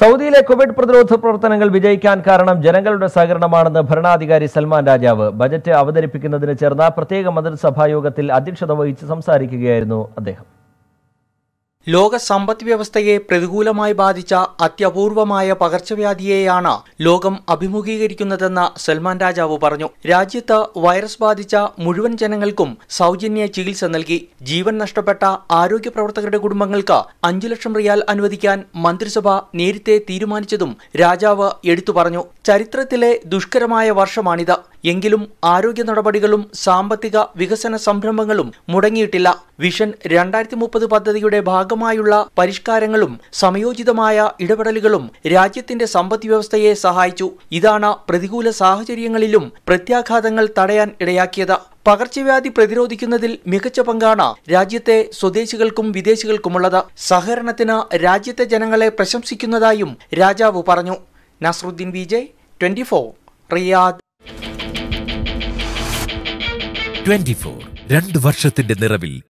സൗദിയിലെ കോവിഡ് പ്രതിരോധ പ്രവർത്തനങ്ങൾ വിജയിക്കാൻ കാരണം ജനങ്ങളുടെ സഹകരണമാണെന്ന് ഭരണാധികാരി സൽമാൻ രാജാവ് ബജറ്റ് അവതരിപ്പിക്കുന്നതിന് ചേർന്ന പ്രത്യേക മന്ത്രിസഭാ യോഗത്തിൽ അധ്യക്ഷത വഹിച്ച് സംസാരിക്കുകയായിരുന്നു അദ്ദേഹം ലോക സമ്പദ് വ്യവസ്ഥയെ പ്രതികൂലമായി ബാധിച്ച അത്യപൂർവമായ പകർച്ചവ്യാധിയെയാണ് ലോകം അഭിമുഖീകരിക്കുന്നതെന്ന് സൽമാൻ രാജാവ് പറഞ്ഞു രാജ്യത്ത് വൈറസ് ബാധിച്ച മുഴുവൻ ജനങ്ങൾക്കും സൗജന്യ ചികിത്സ നൽകി ജീവൻ നഷ്ടപ്പെട്ട ആരോഗ്യ പ്രവർത്തകരുടെ കുടുംബങ്ങൾക്ക് അഞ്ചു ലക്ഷം റിയാൽ അനുവദിക്കാൻ മന്ത്രിസഭ നേരത്തെ തീരുമാനിച്ചതും രാജാവ് എടുത്തു പറഞ്ഞു ചരിത്രത്തിലെ ദുഷ്കരമായ വർഷമാണിത് എങ്കിലും ആരോഗ്യ നടപടികളും സാമ്പത്തിക വികസന സംരംഭങ്ങളും മുടങ്ങിയിട്ടില്ല വിഷൻ രണ്ടായിരത്തി മുപ്പത് പദ്ധതിയുടെ ഭാഗമായുള്ള പരിഷ്കാരങ്ങളും സമയോചിതമായ ഇടപെടലുകളും രാജ്യത്തിന്റെ സമ്പദ് വ്യവസ്ഥയെ സഹായിച്ചു ഇതാണ് പ്രതികൂല സാഹചര്യങ്ങളിലും പ്രത്യാഘാതങ്ങൾ തടയാൻ ഇടയാക്കിയത് പകർച്ചവ്യാധി പ്രതിരോധിക്കുന്നതിൽ മികച്ച പങ്കാണ് രാജ്യത്തെ സ്വദേശികൾക്കും വിദേശികൾക്കുമുള്ളത് സഹകരണത്തിന് രാജ്യത്തെ ജനങ്ങളെ പ്രശംസിക്കുന്നതായും രാജാവ് പറഞ്ഞു Nasaruddin Vijay twenty Riyadh twenty four രണ്ട് വർഷത്തിന്റെ നിറവിൽ